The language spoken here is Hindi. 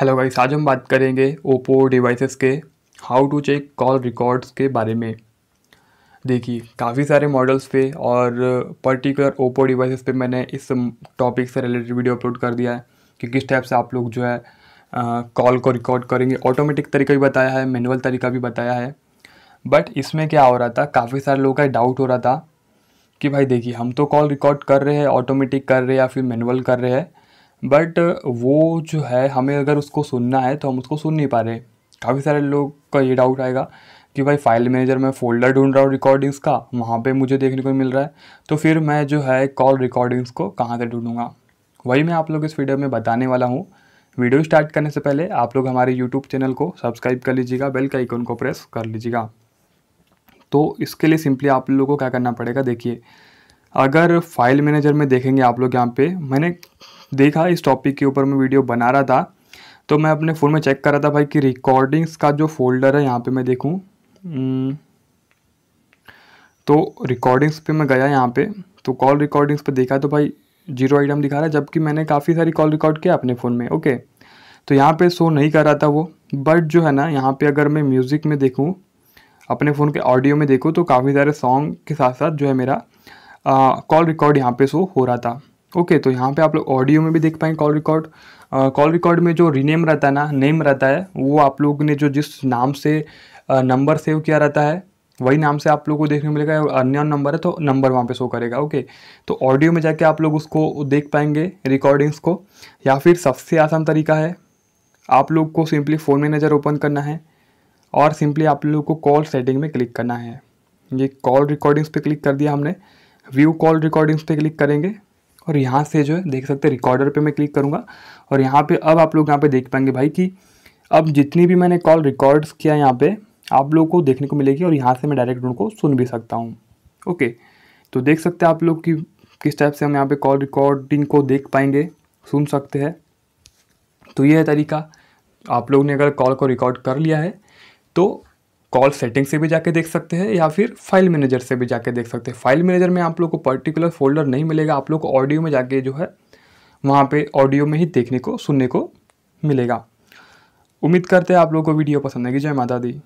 हेलो गाइस आज हम बात करेंगे ओप्पो डिवाइसेस के how to check call records के बारे में देखिए काफ़ी सारे मॉडल्स पे और पर्टिकुलर ओप्पो डिवाइसेस पे मैंने इस टॉपिक से रिलेटेड वीडियो अपलोड कर दिया है कि किस टाइप से आप लोग जो है कॉल को रिकॉर्ड करेंगे ऑटोमेटिक तरीका भी बताया है मैनुअल तरीका भी बताया है बट इसमें क्या हो रहा था काफ़ी सारे लोगों का डाउट हो रहा था कि भाई देखिए हम तो कॉल रिकॉर्ड कर रहे हैं ऑटोमेटिक कर रहे हैं या फिर मैनुअल कर रहे हैं बट uh, वो जो है हमें अगर उसको सुनना है तो हम उसको सुन नहीं पा रहे काफ़ी सारे लोग का ये डाउट आएगा कि भाई फाइल मैनेजर में फ़ोल्डर ढूंढ रहा हूँ रिकॉर्डिंग्स का वहाँ पे मुझे देखने को मिल रहा है तो फिर मैं जो है कॉल रिकॉर्डिंग्स को कहाँ से ढूंढूंगा वही मैं आप लोग इस वीडियो में बताने वाला हूँ वीडियो स्टार्ट करने से पहले आप लोग हमारे यूट्यूब चैनल को सब्सक्राइब कर लीजिएगा बेल का आइकन को प्रेस कर लीजिएगा तो इसके लिए सिंपली आप लोगों को क्या करना पड़ेगा देखिए अगर फाइल मैनेजर में देखेंगे आप लोग यहाँ पे मैंने देखा इस टॉपिक के ऊपर मैं वीडियो बना रहा था तो मैं अपने फ़ोन में चेक कर रहा था भाई कि रिकॉर्डिंग्स का जो फोल्डर है यहाँ पे मैं देखूँ hmm. तो रिकॉर्डिंग्स पे मैं गया यहाँ पे तो कॉल रिकॉर्डिंग्स पे देखा तो भाई जीरो आइटम दिखा रहा है जबकि मैंने काफ़ी सारी कॉल रिकॉर्ड किया अपने फ़ोन में ओके तो यहाँ पर शो नहीं कर रहा था वो बट जो है ना यहाँ पर अगर मैं म्यूज़िक में देखूँ अपने फ़ोन के ऑडियो में देखूँ तो काफ़ी सारे सॉन्ग के साथ साथ जो है मेरा कॉल रिकॉर्ड यहाँ पे शो हो रहा था ओके okay, तो यहाँ पे आप लोग ऑडियो में भी देख पाएंगे कॉल रिकॉर्ड कॉल रिकॉर्ड में जो रीनेम रहता है ना नेम रहता है वो आप लोग ने जो जिस नाम से नंबर सेव किया रहता है वही नाम से आप लोग को देखने मिलेगा अन्य नंबर है तो नंबर वहाँ पे शो करेगा ओके तो ऑडियो में जाके आप लोग उसको देख पाएंगे रिकॉर्डिंग्स को या फिर सबसे आसान तरीका है आप लोग को सिंपली फ़ोन मैनेजर ओपन करना है और सिंपली आप लोग को कॉल सेटिंग में क्लिक करना है ये कॉल रिकॉर्डिंग्स पे क्लिक कर दिया हमने व्यू कॉल रिकॉर्डिंग्स पे क्लिक करेंगे और यहाँ से जो है देख सकते हैं रिकॉर्डर पे मैं क्लिक करूँगा और यहाँ पे अब आप लोग यहाँ पे देख पाएंगे भाई कि अब जितनी भी मैंने कॉल रिकॉर्ड्स किया यहाँ पे आप लोग को देखने को मिलेगी और यहाँ से मैं डायरेक्ट उनको सुन भी सकता हूँ ओके तो देख सकते हैं आप लोग कि किस टाइप से हम यहाँ पर कॉल रिकॉर्डिंग को देख पाएंगे सुन सकते हैं तो ये है तरीका आप लोग ने अगर कॉल को रिकॉर्ड कर लिया है तो कॉल सेटिंग से भी जाके देख सकते हैं या फिर फाइल मैनेजर से भी जाके देख सकते हैं फाइल मैनेजर में आप लोग को पर्टिकुलर फोल्डर नहीं मिलेगा आप लोग को ऑडियो में जाके जो है वहाँ पे ऑडियो में ही देखने को सुनने को मिलेगा उम्मीद करते हैं आप लोग को वीडियो पसंद आएगी जय माता दी